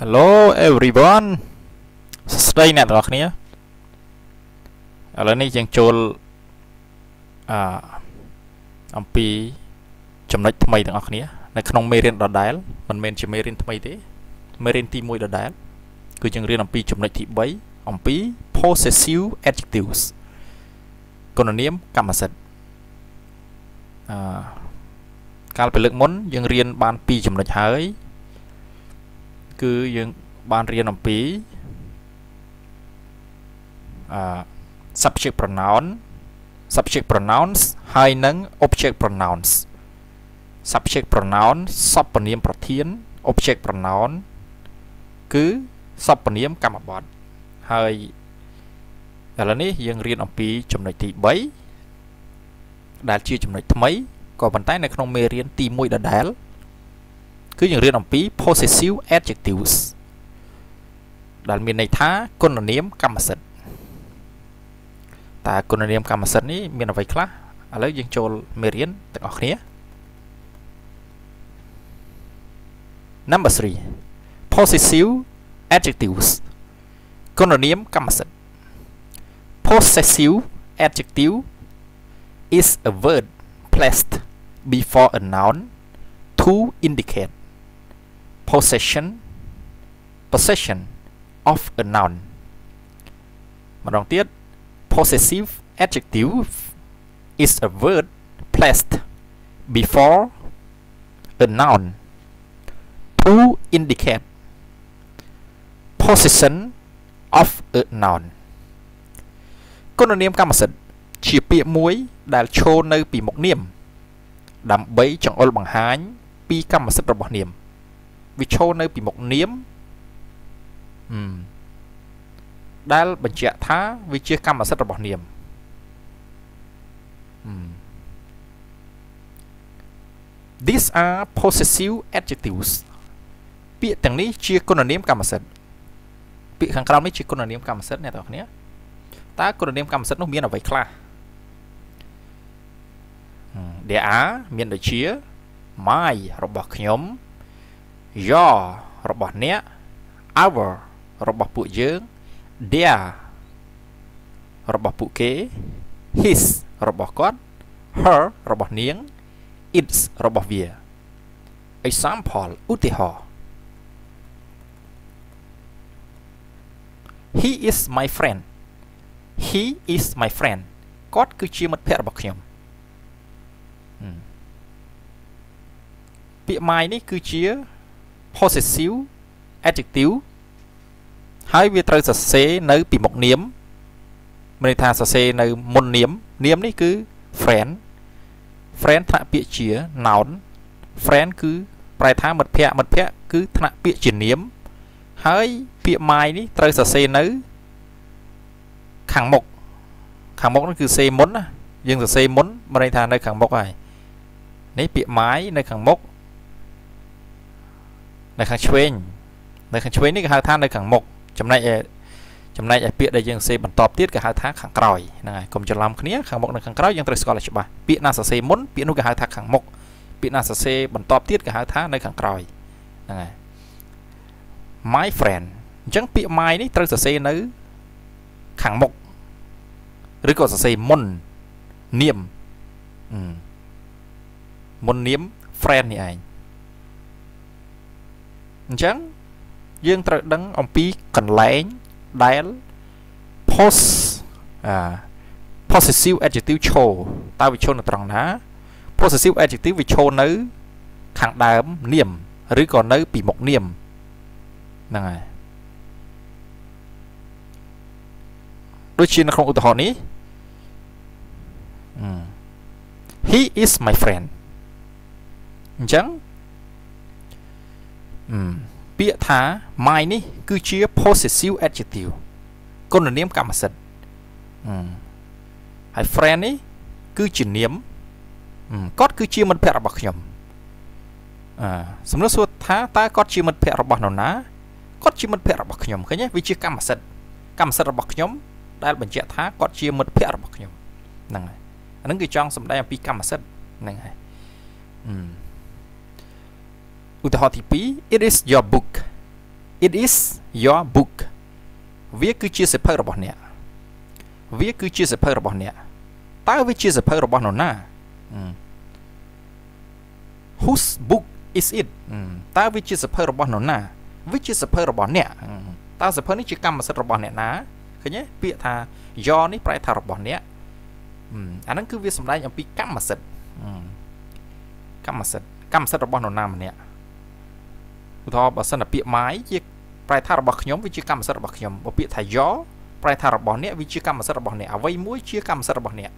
Hello everyone សួស្តីអ្នកទាំងអស់គ្នាឥឡូវនេះយើងចូលអអំពីចំណុចថ្មីទាំងអស់គ្នានៅក្នុងមេរៀនដដែលមិនមែនជាមេរៀនថ្មីទេមេរៀនទី1ដដែល គឺយើងរៀនអំពីចំណុចទី3អំពី possessive adjectives គុណនាមកម្មសិទ្ធិអឺកាលពីលើកមុនយើងរៀនបាន2ចំណុចហើយគឺយើងបានរៀនអំពីអឺ subject pronoun subject pronouns ហើយនិង object pronouns subject pronoun សព្វនាមប្រធាន object pronoun គឺសព្វនាមកម្មបត្តិហើយឥឡូវនេះយើងរៀនអំពីចំណុចទី3ដែលជាចំណុចថ្មីក៏ប៉ុន្តែនៅក្នុងមេរៀនទី1ដដែលគឺយើងរៀនអំពី possessive adjectives ដែលមានន័យថាគុណនាមកម្មសិទ្ធិតើគុណនាមកម្មសិទ្ធិនេះមានអ្វីខ្លះឥឡូវយើងចូលមេរៀនទាំងអស់គ្នា Number 3 possessive adjectives គុណនាមកម្មសិទ្ធិ possessive adjective is a word placed before a noun to indicate possession possession of a noun ម្ដងទៀត possessive adjective is a word placed before a noun to indicate possession of a noun គុណនាមកម្មសិទ្ធិជាពាក្យមួយដែលឈរនៅពីមុខនាមដើម្បីចង្អុលបង្ហាញ ពី កម្មសិទ្ធិរបស់នាមវាឈរនៅពីមុខនាមដែលបញ្ជាក់ថាវាជា កម្មសិទ្ធិរបស់នាមអឺ These are possessive adjectives ពាក្យទាំងនេះជា គុណនាមកម្មសិទ្ធិពាក្យខាងក្រោមនេះជាគុណនាមកម្មសិទ្ធិអ្នកទាំងគ្នាតើគុណនាមកម្មសិទ្ធិនោះមានអ្វីខ្លះ there are មានដូចជា my របស់ខ្ញុំ your របស់អ្នក our របស់ពួកយើង their របស់ពួកគេ his របស់គាត់ her របស់នាង its របស់វា example ឧទាហរណ៍ he is my friend he is my friend គាត់គឺជាមិត្តភក្តិរបស់ខ្ញុំពាក្យ my នេះគឺជា possessive adjective ហើយវាត្រូវសរសេរនៅពីមុខនាមមានន័យថាសរសេរនៅមុននាម នាមនេះគឺ friend friend ថ្នាក់ពាក្យជា noun friend គឺប្រែថាមិត្តភ័ក្តិមិត្តភ័ក្តិគឺថ្នាក់ពាក្យជានាម ហើយពាក្យ my នេះត្រូវសរសេរនៅខាងមុខខាងមុខនោះគឺសេមុនណាយើងសរសេរមុនមានន័យថានៅខាងមុខហើយនេះពាក្យ my នៅខាងមុខនៅខាងឆ្វេងនៅខាងឆ្វេងនេះគេហៅថានៅខាងមុខចំណែកឯចំណែកឯពាក្យដែលយើងសេបន្តទៀតគេហៅថាខាងក្រោយហ្នឹងហើយកុំច្រឡំគ្នាខាងមុខនិងខាងក្រោយយើងត្រូវស្គាល់ឲ្យច្បាស់ពាក្យណាសរសេរមុនពាក្យនោះគេហៅថាខាងមុខពាក្យណាសរសេរបន្តទៀតគេហៅថានៅខាងក្រោយហ្នឹងហើយ my friend អញ្ចឹងពាក្យ my នេះត្រូវសរសេរនៅខាងមុខឬក៏សរសេរមុននាមមុននាម friend នេះឯងអញ្ចឹងយើងត្រូវដឹងអំពីកន្លែងដែល post អា possessive adjective ឈរតើវាឈរនៅត្រង់ណា possessive adjective វាឈរនៅខាងដើមនាម ឬក៏នៅពីមុខនាមហ្នឹងហើយដូចជានៅក្នុងឧទាហរណ៍នេះ He is my friend អញ្ចឹងពាក្យថា my នេះ គឺជា possessive adjective គុណនាមកម្មសិទ្ធិហើយ friend នេះគឺជានាមគាត់ គឺជាមិត្តភក្តិរបស់ខ្ញុំអឺសំណួរសួរថាតើគាត់ជាមិត្តភក្តិរបស់នរណាគាត់ជាមិត្តភក្តិរបស់ខ្ញុំឃើញទេវាជា កម្មសិទ្ធិកម្មសិទ្ធិរបស់ខ្ញុំ ដែលបញ្ជាក់ថាគាត់ជាមិត្តភក្តិរបស់ខ្ញុំហ្នឹងហើយអានឹងគឺចង់សម្ដែងអំពីកម្មសិទ្ធិហ្នឹងហើយអឺឧទាហរណ៍ទី2 it is your book it is your book វាគឺជាសិភៅរបស់អ្នកវាគឺជាសិភៅរបស់អ្នកតើវាជាសិភៅរបស់នរណា whose book is it តើវាជាសិភៅរបស់នរណាវាជាសិភៅរបស់អ្នកតើសិភៅនេះជាកម្មសិទ្ធិរបស់អ្នកណាឃើញទេពាក្យថា your នេះប្រែថារបស់អ្នកអាហ្នឹងគឺវាសំដែងអំពីកម្មសិទ្ធិកម្មសិទ្ធិកម្មសិទ្ធិរបស់នរណាម្នាក់ឧទាហរណ៍បើសិនតែពាក្យម៉ាយជាប្រែថារបស់ខ្ញុំវាជាកម្មសិទ្ធិរបស់ខ្ញុំបើពាក្យថាយ៉ប្រែថារបស់អ្នកវាជាកម្មសិទ្ធិរបស់អ្នកអ្វីមួយជាកម្មសិទ្ធិរបស់អ្នក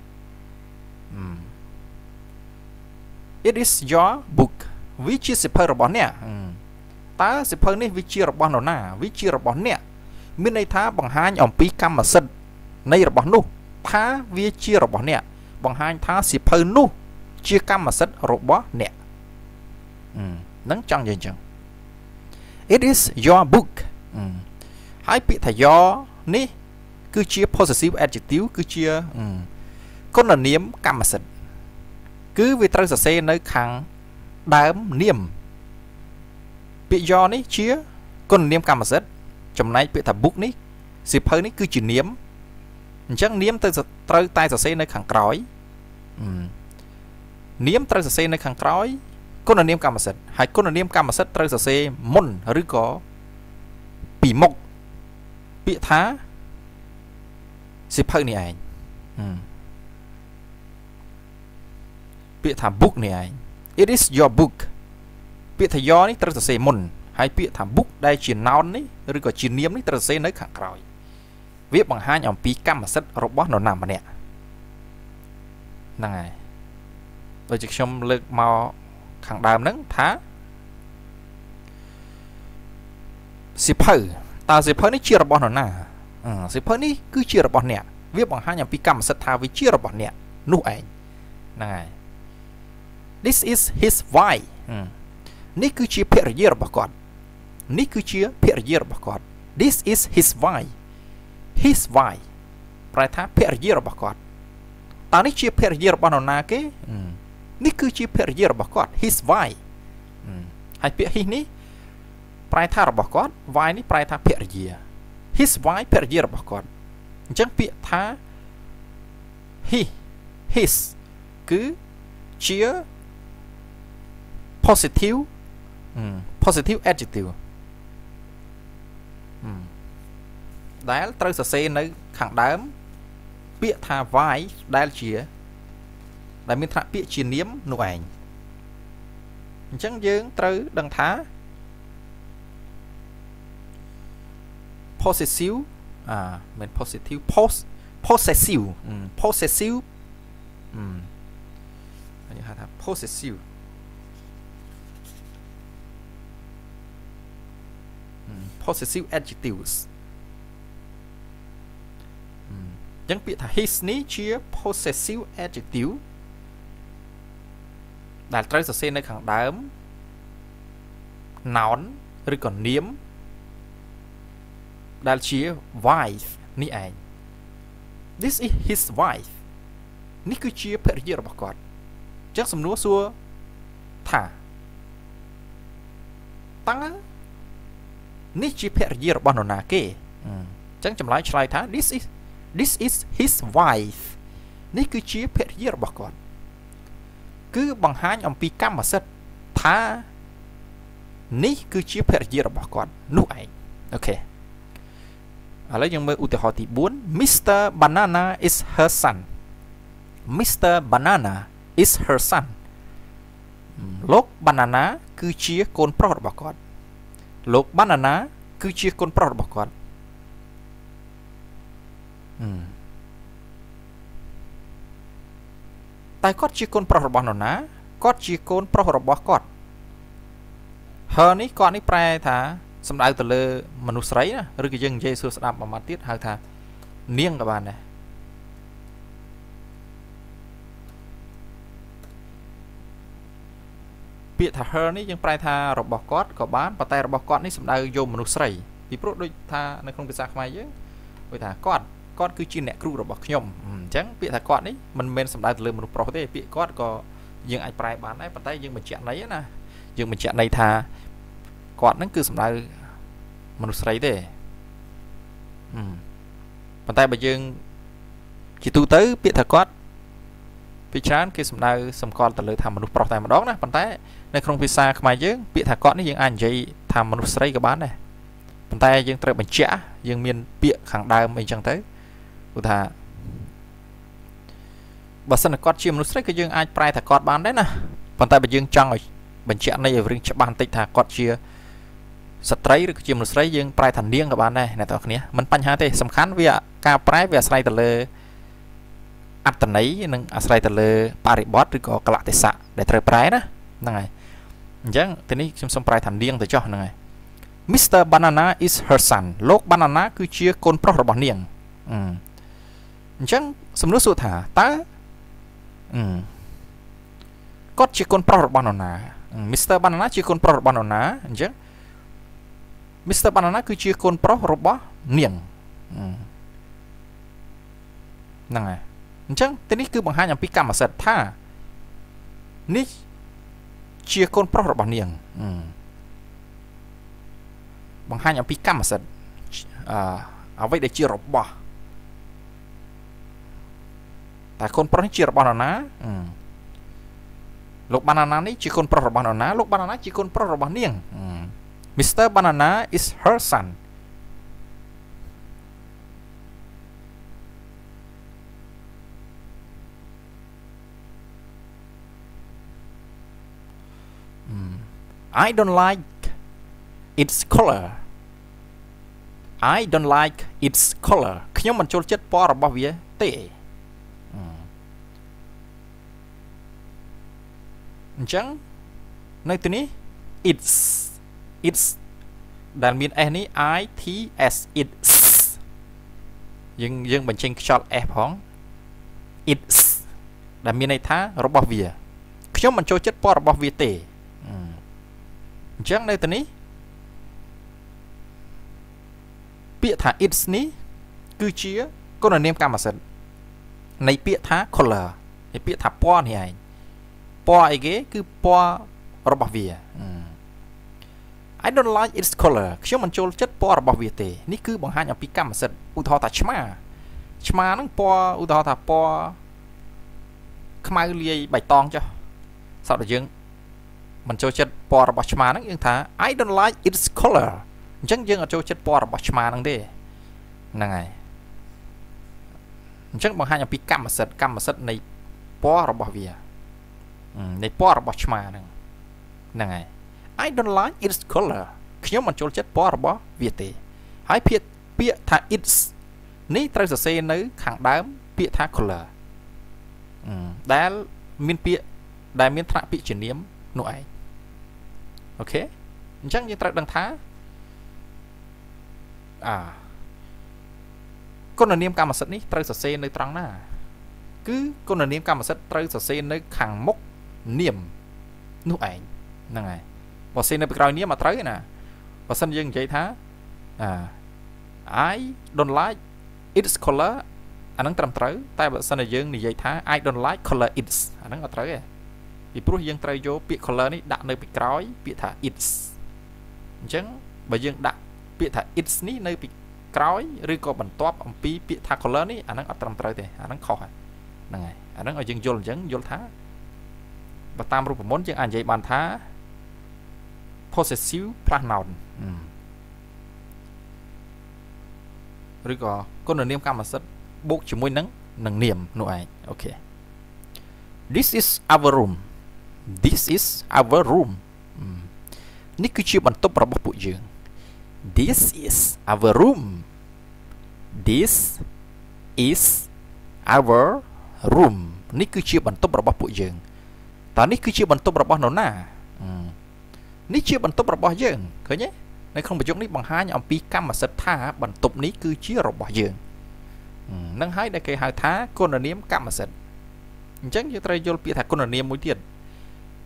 It is your book វាជាសិភៅរបស់អ្នកតើសិភៅនេះវាជារបស់នរណាវាជារបស់អ្នក មានន័យថាបង្ហាញ អំពីកម្មសិទ្ធិនៃរបស់នោះ ថាវាជារបស់អ្នក បង្ហាញថាសិភៅនោះជាកម្មសិទ្ធិរបស់អ្នកហ្នឹងចង់និយាយអញ្ចឹង it is your book ហើយពាក្យថា your នេះ គឺជា possessive adjective គឺជាគុណនាមកម្មសិទ្ធិគឺវាត្រូវសរសេរនៅខាងដើមនាម ពាក្យ your នេះជា គុណនាមកម្មសិទ្ធិចំណែកពាក្យថា book នេះសៀវភៅនេះគឺជានាមអញ្ចឹងនាមទៅត្រូវតែសរសេរនៅខាងក្រោយ នាមត្រូវសរសេរនៅខាងក្រោយគុណនាមកម្មសិទ្ធិហើយគុណនាមកម្មសិទ្ធិត្រូវសរសេរមុនឬក៏ពីមុខពាក្យថាសិភៅនេះឯងពាក្យថា book នេះឯង it is your book ពាក្យថា your នេះត្រូវសរសេរមុន ហើយពាក្យថា book ដែលជា noun នេះឬក៏ជានាមនេះត្រូវសរសេរនៅខាងក្រោយ វាបង្ហាញអំពីកម្មសិទ្ធិរបស់នរណាម្នាក់ហ្នឹងហើយដូចជាខ្ញុំលើកមកខាងដើមហ្នឹងថាសិភៅតើសិភៅនេះជារបស់នរណាសិភៅនេះគឺជារបស់អ្នកវាបង្ហាញអំពីកម្មសិទ្ធិថាវាជារបស់អ្នកនោះឯងហ្នឹងហើយ This is his wife នេះគឺជាភរិយារបស់គាត់ នេះគឺជាភរិយារបស់គាត់ This is his wife his wife ប្រែថាភរិយារបស់គាត់តើនេះជាភរិយារបស់នរណាគេនេះគឺជាភរិយារបស់គាត់ his wife ហើយពាក្យ his នេះប្រែថារបស់គាត់ wife នេះប្រែថាភរិយា his wife ភរិយារបស់គាត់អញ្ចឹងពាក្យថា he his គឺជា positive positive adjective ដែលត្រូវសរសេរនៅខាងដើមពាក្យថា why ដែលជាដែលមានថ្នាក់ពាក្យជានាមនោះឯងអញ្ចឹងយើងត្រូវដឹងថា possessive អាមិន positive post possessive possessive អឺយើងហៅថា possessive អឺ possessive adjectives អញ្ចឹងពាក្យថា his នេះជា possessive adjective ដែលត្រូវសរសេរនៅខាងដើម noun ឬក៏នាមដែលជា wife នេះឯង This is his wife នេះគឺជាភរិយារបស់គាត់ចឹងសំណួរសួរថាតើនេះជាភរិយារបស់នរណាគេចឹងចម្លើយឆ្លើយថា this is this is his wife នេះគឺជាភរិយារបស់គាត់គឺបង្ហាញអំពីកម្មសិទ្ធិថានេះគឺជាភរិយារបស់គាត់នោះឯងអូខេឥឡូវយើងមើលឧទាហរណ៍ទី4 Mr Banana is her son Mr Banana is her son លោក Banana គឺជាកូនប្រុសរបស់គាត់លោក Banana គឺជាកូនប្រុសរបស់គាត់អឺតែគាត់ជាកូន ប្រុសរបស់នរណាគាត់ជាកូនប្រុសរបស់គាត់ her នេះគាត់នេះប្រែថាសំដៅទៅលើ មនុស្សស្រីណាឬក៏យើងនិយាយសួរស្ដាប់មួយម៉ាត់ទៀតហៅថានាងក៏បានដែរពាក្យថា her នេះយើងប្រែថារបស់គាត់ក៏បានប៉ុន្តែរបស់គាត់នេះសំដៅយកមនុស្សស្រីពីព្រោះដូចថានៅក្នុងភាសាខ្មែរយើងដូចថាគាត់គាត់គឺជាអ្នកគ្រូរបស់ខ្ញុំអញ្ចឹងពាក្យថាគាត់នេះមិនមែនសំដៅទៅលើមនុស្សប្រុសទេពាក្យគាត់ក៏យើងអាចប្រែបានដែរប៉ុន្តែយើងបញ្ជាក់ន័យណាយើងបញ្ជាក់ន័យថាគាត់នឹងគឺសំដៅមនុស្សស្រីទេប៉ុន្តែបើយើងជាទូទៅ ពាក្យថាគាត់ពីច្រើនគេសំដៅសម្គាល់ទៅលើថាមនុស្សប្រុសតែម្ដងណាប៉ុន្តែនៅក្នុងភាសាខ្មែរយើងពាក្យថាគាត់នេះយើងអាចនិយាយថាមនុស្សស្រីក៏បានដែរប៉ុន្តែយើងត្រូវបញ្ជាក់យើងមានពាក្យខាងដើមអីចឹងទៅព្រោះថាបើសិនតែគាត់ជាមនុស្សស្រីក៏យើងអាចប្រែថាគាត់បានដែរណាប៉ុន្តែបើយើងចង់ឲ្យបញ្ជាក់នៃឲ្យរឿងច្បាស់បន្តិចថាគាត់ជា ស្ត្រីឬក៏ជាមនុស្សស្រីយើងប្រែថានាងក៏បានដែរអ្នកទាំងគ្នាមិនបញ្ហាទេសំខាន់វាការប្រែវាអាស្រ័យទៅលើអត្តន័យនិងអាស្រ័យទៅលើបរិបទឬក៏កលៈទេសៈដែលត្រូវប្រែណាហ្នឹងហើយអញ្ចឹងទីនេះខ្ញុំសូមប្រែ ថានាងទៅចោះហ្នឹងហើយ Mr Banana is her son លោក Banana គឺជាកូនប្រុសរបស់នាងអឺអញ្ចឹងសំណួរសួរថាតើគាត់ជាកូនប្រុសរបស់នរណាមីស្ទ័របាណាណាជាកូនប្រុសរបស់នរណាអញ្ចឹងមីស្ទ័របាណាណាគឺជាកូនប្រុសរបស់នាងហ្នឹងហើយអញ្ចឹងទីនេះគឺបង្ហាញអំពីកម្មសិទ្ធិថានេះជាកូនប្រុសរបស់នាងបង្ហាញអំពីកម្មសិទ្ធិអអ្វីដែលជារបស់តែកូនប្រុសនេះជារបស់នរណាលោកបាណាណានេះជាកូនប្រុសរបស់នរណាលោកបាណាណាជាកូនប្រុសរបស់នាង Mr. Banana is her son អឺ I don't like its color I don't like its color ខ្ញុំមិនចូលចិត្តពណ៌របស់វាទេអញ្ចឹងនៅទីនេះ it's it's ដែលមាន s នេះ i t s it's យើងយើងបញ្ចេញខ្យល់ s ផង it's ដែលមានន័យថារបស់វា ខ្ញុំមិនចូលចិត្តពណ៌របស់វាទេអញ្ចឹងនៅទីនេះពាក្យថា it's នេះគឺជាគុណនាមកម្មសិទ្ធិនៃពាក្យថា color នៃពាក្យថាពណ៌នេះឯងពណ៌អីគេគឺពណ៌របស់វា I don't like its color ខ្ញុំមិនចូលចិត្តពណ៌របស់វាទេនេះគឺបង្ហាញអំពីកម្មសិទ្ធិឧទាហរណ៍ថាឆ្មាឆ្មាហ្នឹងពណ៌ឧទាហរណ៍ថាពណ៌ខ្មៅលាយបៃតងចុះសត្វរបស់យើងមិនចូលចិត្តពណ៌របស់ឆ្មាហ្នឹងយើងថា I don't like its color អញ្ចឹងយើងអត់ចូលចិត្តពណ៌របស់ឆ្មាហ្នឹងទេហ្នឹងហើយអញ្ចឹងបង្ហាញអំពីកម្មសិទ្ធិកម្មសិទ្ធិនៃពណ៌របស់វានៃពណ៌របស់ឆ្មាហ្នឹងហ្នឹងហើយ I don't like its color ខ្ញុំមិនចូលចិត្តពណ៌របស់វាទេ ហើយពាក្យពាក្យថា its នេះត្រូវសរសេរនៅ ខាងដើម ពាក្យថា color ដែលមានពាក្យដែលមានថ្នាក់ពាក្យជំនាញនោះឯងអូខេអញ្ចឹងយើងត្រូវដឹងថាអាគុណនាមកម្មសិទ្ធិនេះត្រូវសរសេរនៅត្រង់ណា គឺគុណនាមកម្មសិទ្ធិត្រូវសរសេរនៅ ខាងមុខនាមនោះឯងហ្នឹងហើយបើសិននៅក្រោយនាមអត់ត្រូវទេណាបើសិនយើងនិយាយថាអា I don't like its color អាហ្នឹងត្រឹមត្រូវតែបើសិនតែយើងនិយាយថា I don't like color its អាហ្នឹងអត់ត្រូវទេពីព្រោះយើងត្រូវយកពាក្យ color នេះដាក់នៅពីក្រោយពាក្យថា its អញ្ចឹងបើយើងដាក់ពាក្យថា its នេះនៅពីក្រោយឬក៏បន្ទាប់អំពីពាក្យថា color នេះអាហ្នឹងអត់ត្រឹមត្រូវទេអាហ្នឹងខុសហ្នឹងហើយអាហ្នឹងឲ្យយើងយល់អញ្ចឹងយល់ថាបើតាមរូបមន្តយើងអាចនិយាយបានថា possessive plus noun ឬក៏គុណនាមកម្មសិទ្ធិបូកជាមួយនឹងនឹងនាមនោះឯងអូខេ This is our room This is our room នេះគឺជាបន្ទប់របស់ពួកយើង This is our room This is our room នេះគឺជាបន្ទប់របស់ពួកយើងតើនេះគឺជាបន្ទប់របស់នរណានេះជាបន្ទប់របស់យើងឃើញទេនៅក្នុងប្រយោគនេះបង្ហាញអំពីកម្មសិទ្ធិថា បន្ទប់នេះគឺជារបស់យើងនឹងហើយដែលគេហៅថាគុណនាមកម្មសិទ្ធិអញ្ចឹងយើងត្រូវយល់ពាក្យថាគុណនាមមួយទៀត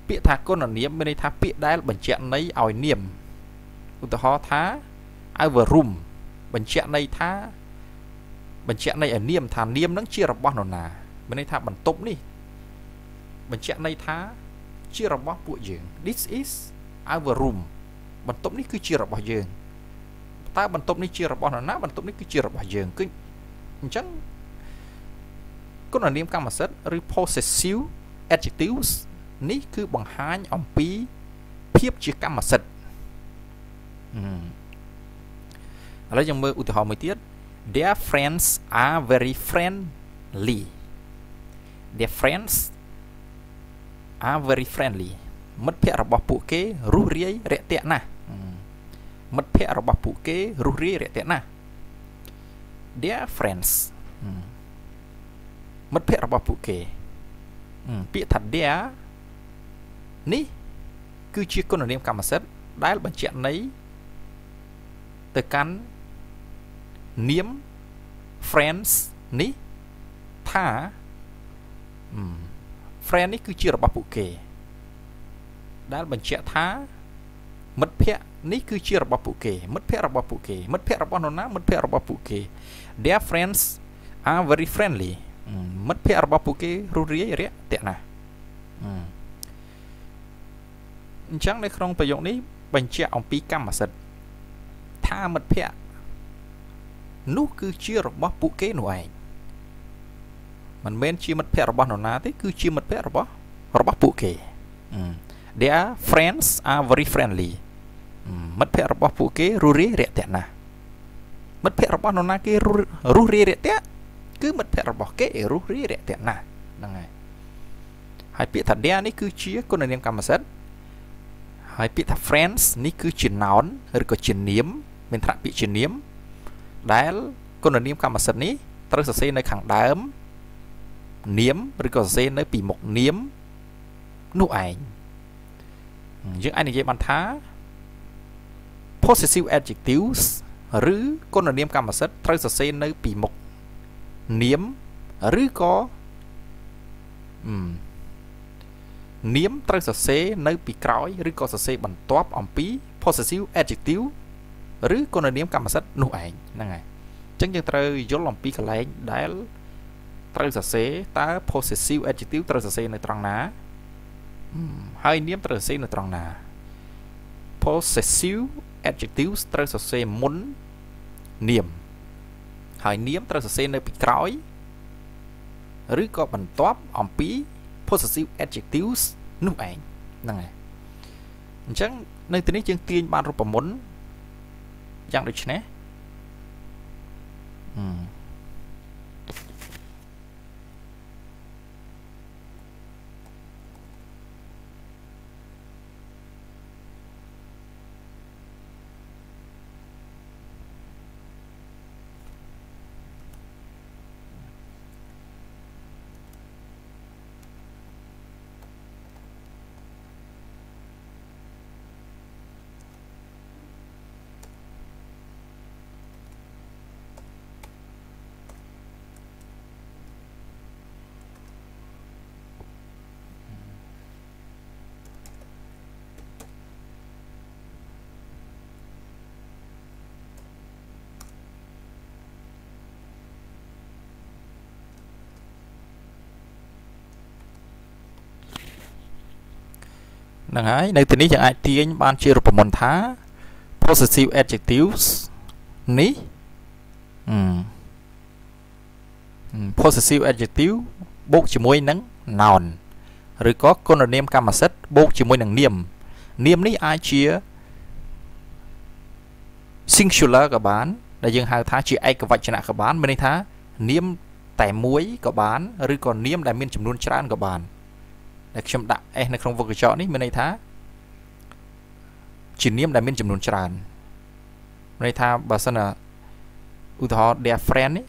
ពាក្យថាគុណនាមមានន័យថាពាក្យដែលបញ្ជាក់ន័យឲ្យនាមឧទាហរណ៍ថា our room បញ្ជាក់ន័យថាបញ្ជាក់ន័យឲ្យនាម ថានាមនឹងជារបស់នរណាមានន័យថាបន្ទប់នេះបញ្ជាក់ន័យថាជារបស់ពួកយើង this is our room បន្ទប់នេះគឺជារបស់យើងតើបន្ទប់នេះជារបស់នរណា បន្ទប់នេះគឺជារបស់យើងគឺអញ្ចឹងគុណនាមកម្មសិទ្ធិឬ possessive adjectives នេះគឺបង្ហាញអំពី ភាពជាកម្មសិទ្ធិឥឡូវយើងមើលឧទាហរណ៍មួយទៀត Their friends are very friendly Their friends are very friendly មិត្តភ័ក្តិរបស់ពួកគេរុះរាយរាក់ទាក់ណាស់មិត្តភ័ក្តិរបស់ពួកគេរុះរាយរាក់ទាក់ណាស់ their friends មិត្តភ័ក្តិរបស់ពួកគេពាក្យថា their នេះគឺជាគុណនាមកម្មសិទ្ធិដែលបញ្ជាក់ន័យទៅកាន់នាម friends នេះថាអឺ friend នេះគឺជារបស់ពួកគេដែលបញ្ជាក់ថាមិត្តភ័ក្តិនេះគឺជារបស់ពួកគេមិត្តភ័ក្តិរបស់ពួកគេមិត្តភ័ក្តិរបស់នរណាមិត្តភ័ក្តិរបស់ពួកគេ their friends are very friendly មិត្តភ័ក្តិរបស់ពួកគេរុះរាយរាក់ទាក់ណាស់អញ្ចឹងនៅក្នុងប្រយោគនេះបញ្ជាក់អំពីកម្មសិទ្ធិថាមិត្តភ័ក្តិនោះគឺជារបស់ពួកគេនោះឯងមិនមែនជាមិត្តភ័ក្តិរបស់នរណាទេគឺជាមិត្តភ័ក្តិរបស់របស់ពួកគេ their friends are very friendly មិត្តភ័ក្តិរបស់ពួកគេរួសរាយរាក់ទាក់ណាស់មិត្តភ័ក្តិរបស់នរណាគេរួសរាយរាក់ទាក់គឺមិត្តភ័ក្តិរបស់គេរួសរាយរាក់ទាក់ណាស់ហ្នឹងហើយហើយពាក្យថា their នេះគឺជា គុណនាមកម្មសិទ្ធិហើយពាក្យថា friends នេះគឺជា noun ឬក៏ជានាមមានត្រាក់ពាក្យជានាមដែល គុណនាមកម្មសិទ្ធិនេះត្រូវសរសេរនៅខាងដើមនាមឬក៏សរសេរនៅ ពីមុខនាមនោះឯងយើងអាចនិយាយបានថា possessive adjectives ឬគុណនាម កម្មសិទ្ធិត្រូវសរសេរនៅ ពីមុខនាមឬក៏នាមត្រូវសរសេរនៅ ពីក្រោយឬក៏សរសេរបន្ទាប់អំពី possessive adjective ឬគុណនាមកម្មសិទ្ធិនោះឯងហ្នឹងហើយអញ្ចឹងយើងត្រូវយល់អំពីកលែងដែលត្រូវសរសេរតើ possessive adjective ត្រូវសរសេរនៅត្រង់ណាហើយនាមត្រូវសរសេរនៅត្រង់ណា possessive adjective ត្រូវសរសេរមុននាមហើយនាមត្រូវសរសេរនៅពីក្រោយឬក៏បន្ទាប់អំពី possessive adjectives នោះឯងហ្នឹងហើយអញ្ចឹងនៅទីនេះយើងទាញបានរូបមន្តយ៉ាងដូចនេះអឺហ្នឹងហើយនៅទីនេះយើងអាចទាញបានជារូបមន្តថា possessive adjectives នេះអឺ possessive adjective បូក ជាមួយនឹង noun ឬក៏គុណនាមកម្មសិទ្ធិបូកជាមួយនឹងនាមនាមនេះអាចជា singular ក៏បាន ដែលយើងហៅថា ជាឯកវចនៈក៏បានមានន័យថា នាម តែមួយក៏បានឬក៏នាមដែលមានចំនួនច្រើនក៏បានដែលខ្ញុំដាក់ S នៅក្នុងវឹកកញ្ចក់នេះមានន័យថាជានាមដែលមាន ចំនួនច្រើនមានន័យថាបើសិនណាឧទាហរណ៍ their friend នេះ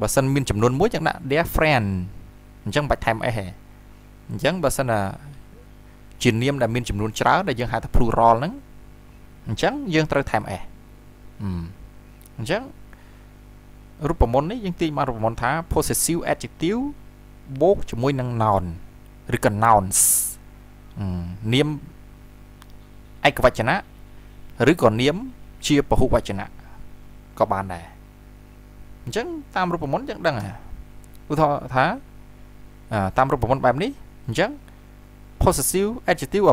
បើសិនមានចំនួនមួយចឹងដាក់ their friend អញ្ចឹងបាច់ថែម s ហ៎អញ្ចឹងបើសិនណាជានាមដែលមានចំនួនច្រើនដែលយើងហៅថា plural ហ្នឹងអញ្ចឹងយើងត្រូវថែម s អញ្ចឹងរូបមន្តនេះយើងទាញមករូបមន្តថា possessive adjective បូកជាមួយនឹង noun ឬក៏ nouns នាមឯកវចនៈឬក៏នាមជាពហុវចនៈក៏បានដែរអញ្ចឹងតាមរូបមន្តយើងដឹងឧទាហរណ៍ថាតាមរូបមន្តបែបនេះអញ្ចឹង possessive adjective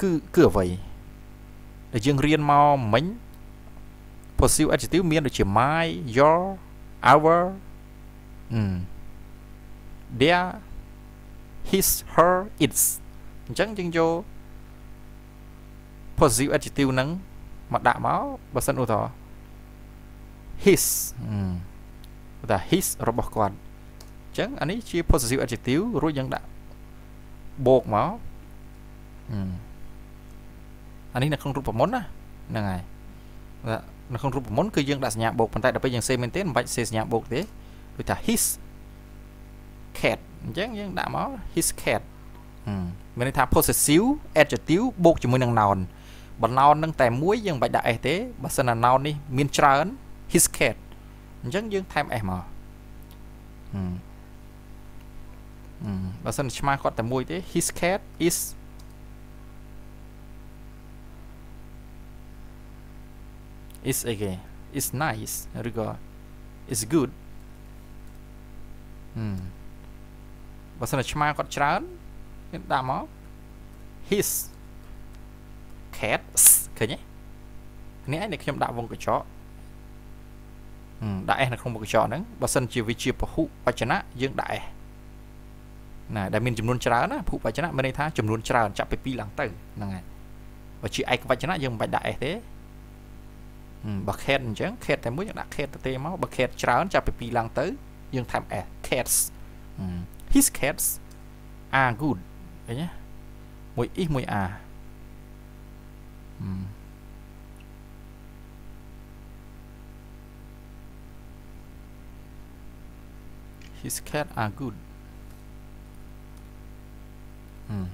គឺគឺអ្វីដែលយើងរៀនមកមិញ possessive adjective មានដូចជា my your our អឺ their his her its អញ្ចឹងយើងយក positive adjective ហ្នឹងមកដាក់មកបើសិនឧទាហរណ៍ his ឧទាហរណ៍ his របស់គាត់អញ្ចឹងអានេះជា positive adjective រួចយើងដាក់បូកមកអានេះនៅក្នុងរូបមន្តណាហ្នឹងហើយនៅក្នុងរូបមន្តគឺយើងដាក់សញ្ញាបូកប៉ុន្តែដល់ពេលយើងសេមែនទេមិនបាច់សេសញ្ញាបូកទេដូចថា his cat អញ្ចឹងយើងដាក់មក his cat មានន័យថា possessive adjective បូកជាមួយនឹង noun បើ noun នឹងតែមួយយើងមិនបាច់ដាក់ s ទេបើសិនណា noun នេះមានច្រើន his cat អញ្ចឹងយើងថែម s មកបើសិនឆ្មាគាត់តែមួយទេ his cat is អ៊ីសអីគេ is nice ឬក៏ is good ហឹមបើសិនជាឆ្មាគាត់ច្រើនយើងដាក់មក his cats ឃើញទេនេះឯងខ្ញុំដាក់វងកញ្ចក់ដាក់ s នៅក្នុងវងកញ្ចក់ហ្នឹងបើសិនជាវាជាពហុវចនៈយើងដាក់ s ណាដែលមានចំនួនច្រើនណាពហុវចនៈមានន័យថាចំនួនច្រើនចាប់ពី2ឡើងទៅហ្នឹងហើយបើជាឯកវចនៈយើងមិនបាច់ដាក់ s ទេបើខេតអញ្ចឹងខេតតែមួយយើងដាក់ខេតទៅទេមកបើខេតច្រើនចាប់ពី2ឡើងទៅយើងថែម s cats អឺ his cats are good ឃើញទេមួយ is មួយ are ហឹម his cat are good ហឹម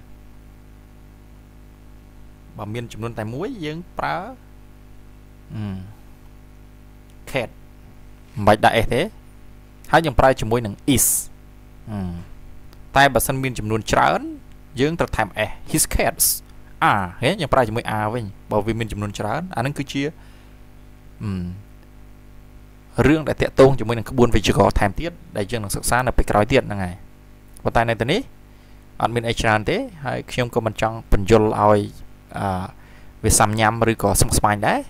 បើមានចំនួនតែមួយយើងប្រើហឹម cat មិនបាច់ដាក់ s ទេហើយយើងប្រើជាមួយនឹង is ហឹមតែបើសិនមានចំនួនច្រើនយើងត្រូវថែម s his cats r ហ៎យើងប្រើជាមួយ r វិញបើវាមានចំនួនច្រើនអានឹងគឺជារឿងដែលតាក់ទងជាមួយនឹងក្បួនវេយ្យាករណ៍ថែមទៀតដែលយើងនឹងសិក្សានៅពេលក្រោយទៀតហ្នឹងហើយប៉ុន្តែនៅទីនេះអត់មានអីច្រើនទេហើយខ្ញុំក៏មិនចង់បញ្យលឲ្យអឺវាសំញាំឬក៏ស្មុគស្មាញដែរ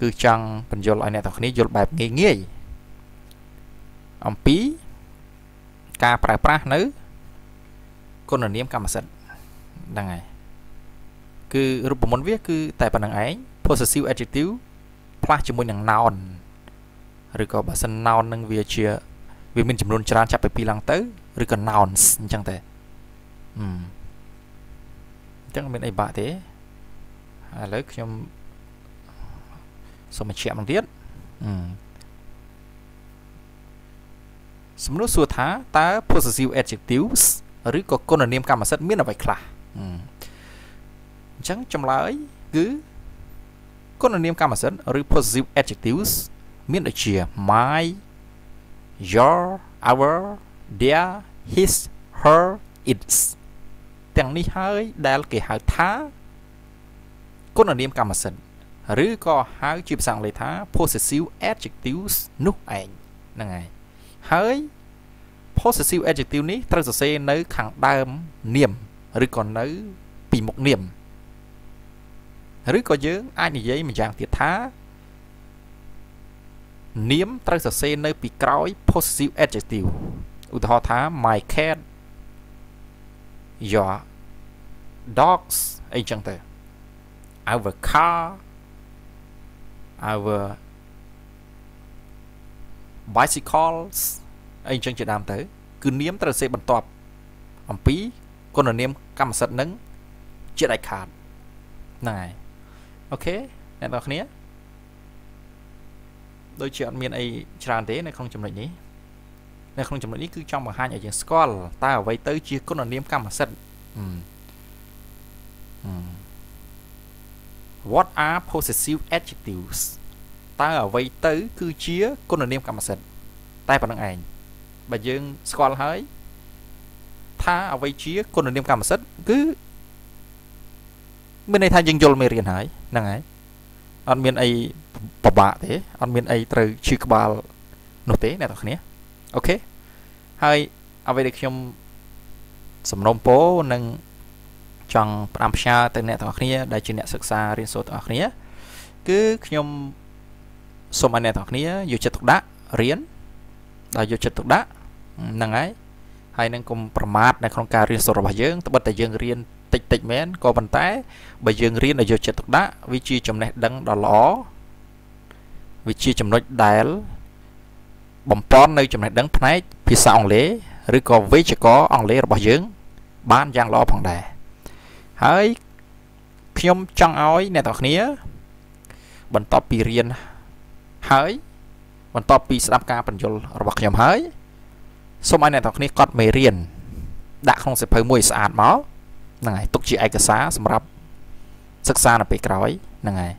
គឺចង់បញ្យលឲ្យអ្នកទាំងគ្នាយល់បែបងាយងាយអំពីការប្រើប្រាស់នៅគុណនាមកម្មសិទ្ធិហ្នឹងហើយគឺរូបមន្តវាគឺតែប៉ុណ្្នឹងឯង possessive adjective ផ្លាស់ជាមួយនឹង noun ឬក៏បើសិន noun នឹងវាជាវាមានចំនួនច្រើន ចាប់ពី2ឡើងទៅឬក៏ nouns អញ្ចឹងតែអញ្ចឹងមានអីបាក់ទេឥឡូវខ្ញុំសូមបញ្ជាក់ម្ដងទៀតសំណួរសួរថាតើ possessive adjectives ឬក៏គុណនាមកម្មសិទ្ធិមានអ្វីខ្លះអញ្ចឹងចម្លើយគឺគុណនាមកម្មសិទ្ធិឬ possessive adjectives មានដូចជា my your our their his her its ទាំងនេះហើយដែលគេហៅថាគុណនាមកម្មសិទ្ធិឬក៏ហៅជាភាសាអង់គ្លេសថា possessive adjectives នោះឯងហ្នឹងហើយហើយ possessive adjective នេះត្រូវសរសេរនៅខាងដើមនាមឬក៏នៅពីមុខនាមឬក៏យើង អាចនិយាយម្យ៉ាងទៀតថានាមត្រូវសរសេរនៅពីក្រោយ possessive adjective ឧទាហរណ៍ថា my cat your dogs អីចឹងទៅ our car our bicycles អីចឹងជាដើមទៅគឺនាមត្រូវសេបន្ទាប់អំពីគុណនាមកម្មសិទ្ធិនឹងជាដាច់ខាតហ្នឹងហើយអូខេអ្នកនរគ្នាដូចជាអត់មានអីច្រើនទេនៅក្នុងចំណុចនេះនៅក្នុងចំណុចនេះគឺចង់បង្ហាញឲ្យយើងស្គាល់តើអ្វីទៅជាគុណនាមកម្មសិទ្ធិ What are possessive adjectives តើអ្វីទៅគឺជាគុណនាមកម្មសិទ្ធិតែប៉ុណ្្នឹងឯងបើយើងស្គាល់ហើយថាអ្វីជាគុណនាម កម្មសិទ្ធិគឺមានន័យថាយើងយល់មេរៀនហើយហ្នឹងហើយអត់មានអីពិបាកទេអត់មានអីត្រូវឈឺក្បាលនោះទេអ្នកនរគ្នាអូខេហើយអ្វីដែលខ្ញុំសំណូមពរនឹងចង់ផ្ដាំផ្ញើទៅអ្នកទាំងអស់គ្នាដែលជាអ្នកសិក្សារៀនសូត្រទាំងអស់គ្នា គឺខ្ញុំសូមឲ្យអ្នកទាំងអស់គ្នាយកចិត្តទុកដាក់រៀនដល់យកចិត្តទុកដាក់ហ្នឹងហើយហើយនឹងកុំប្រមាថនៅក្នុងការរៀនសូត្ររបស់យើងត្បិតតែយើងរៀនតិចតិចមែនក៏ប៉ុន្តែបើយើងរៀនឲ្យយកចិត្តទុកដាក់វាជាចំណេះដឹងដ៏ល្អវាជាចំណុចដែលបំពន់នៅចំណេះដឹងផ្នែកភាសាអង់គ្លេសឬក៏វេយ្យាករណ៍អង់គ្លេសរបស់យើង បានយ៉ាងល្អផងដែរហើយខ្ញុំចង់ឲ្យអ្នកទាំងគ្នា បន្ទាប់ពីរៀនហើយបន្ទាប់ពីស្ដាប់ការបញ្យលរបស់ខ្ញុំហើយសូមឲ្យអ្នកទាំងគ្នាកត់មេរៀនដាក់ក្នុងសៀវភៅមួយស្អាតមកហ្នឹងហើយទុកជាឯកសារសម្រាប់ សិក្សានៅពេលក្រោយហ្នឹងហើយ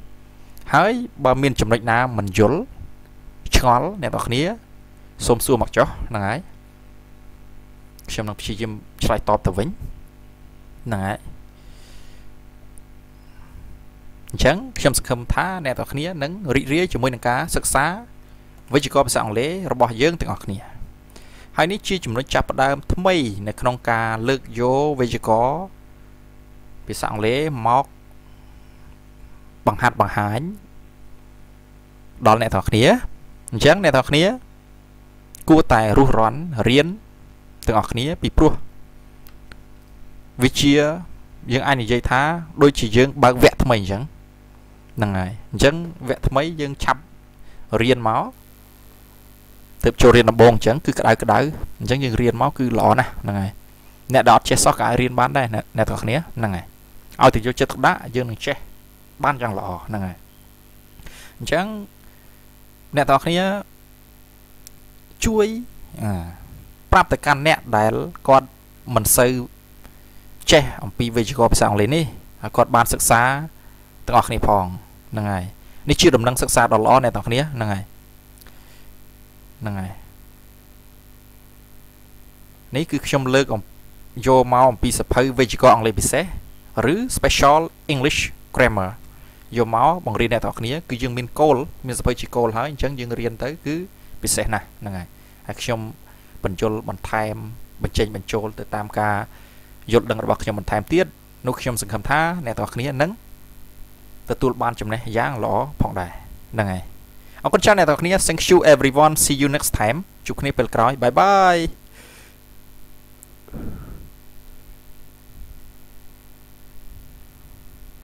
ហើយបើមានចំណុចណាមិនយល់ឆ្ងល់អ្នកទាំងគ្នាសូមសួរមកចុះហ្នឹងហើយខ្ញុំនឹងព្យាយាមឆ្លើយតបទៅវិញហ្នឹងហើយអញ្ចឹងខ្ញុំសង្ឃឹមថាអ្នកទាំងគ្នានឹងរីករាយជាមួយនឹងការសិក្សាវិជ្ជាភាសាអង់គ្លេសរបស់យើងទាំងអស់គ្នាហើយនេះជាចំណុចចាប់ផ្ដើម ថ្មី នៅក្នុងការលើកយកវេយ្យាករណ៍ភាសាអង់គ្លេសមកបង្ហាត់បង្ហាញដល់អ្នកទាំងគ្នាអញ្ចឹងអ្នកទាំងគ្នាគួរតែរស់រន់រៀនទាំងអស់គ្នាពីព្រោះវិជាយើងអាចនិយាយថាដូចជាយើងបើកវគ្គថ្មីអញ្ចឹងហ្នឹងហើយអញ្ចឹងវគ្គថ្មីយើងឆាប់រៀនមកទៅចូលរៀនដំបូងអញ្ចឹងគឺក្តៅក្តៅអញ្ចឹងយើងរៀនមកគឺល្អណាស់ហ្នឹងហើយអ្នកដែលអត់ចេះសោះក៏អាចរៀនបានដែរអ្នកទាំងគ្នាហ្នឹងហើយឲ្យទៅយកចិត្តទុកដាក់យើងនឹងចេះបានយ៉ាងល្អហ្នឹងហើយអញ្ចឹងអ្នកទាំងគ្នាជួយប្រាប់ទៅកាន់អ្នកដែលគាត់មិនសូវចេះអំពីវេយ្យាករណ៍ភាសាអង់គ្លេសនេះហើយគាត់បានសិក្សាទាំងអស់គ្នាផងហ្នឹងហើយនេះជាដំណឹងសិក្សាដ៏ល្អអ្នកទាំងគ្នាហ្នឹងហើយហ្នឹងហើយនេះគឺខ្ញុំលើកយកមកអំពីសភៅវេយ្យាករណ៍អង់គ្លេសពិសេសឬ Special English Grammar យកមកបង្រៀនអ្នកទាំងគ្នាគឺយើងមានគោលមានសភៅជាគោលហើយអញ្ចឹងយើងរៀនទៅគឺពិសេសណាស់ហ្នឹងហើយហើយខ្ញុំបញ្យលបន្ថែមបញ្ចេញបញ្ចូលទៅតាមការយល់ដឹងរបស់ខ្ញុំបន្ថែមទៀតនោះខ្ញុំសង្ឃឹមថាអ្នកទាំងគ្នានឹងទទួលបានចំណេះយ៉ាងល្អផងដែរហ្នឹងហើយអរគុណច្រើនអ្នកទាំងគ្នា Thank you everyone see you next time ជួបគ្នាពេលក្រោយ bye bye